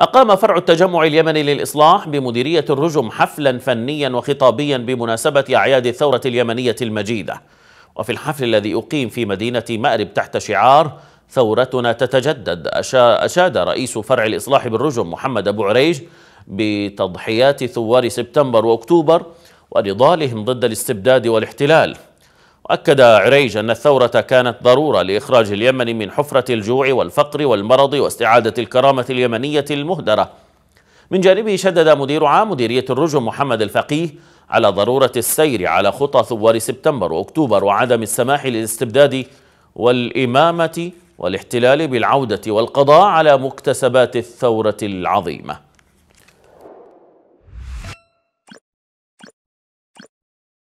أقام فرع التجمع اليمني للإصلاح بمديرية الرجم حفلا فنيا وخطابيا بمناسبة أعياد الثورة اليمنية المجيدة وفي الحفل الذي أقيم في مدينة مأرب تحت شعار ثورتنا تتجدد أشاد رئيس فرع الإصلاح بالرجم محمد أبو عريج بتضحيات ثوار سبتمبر وأكتوبر ونضالهم ضد الاستبداد والاحتلال وأكد عريج أن الثورة كانت ضرورة لإخراج اليمن من حفرة الجوع والفقر والمرض واستعادة الكرامة اليمنية المهدرة من جانبه شدد مدير عام مديرية الرجم محمد الفقيه على ضرورة السير على خطى ثوار سبتمبر وأكتوبر وعدم السماح للاستبداد والإمامة والاحتلال بالعودة والقضاء على مكتسبات الثورة العظيمة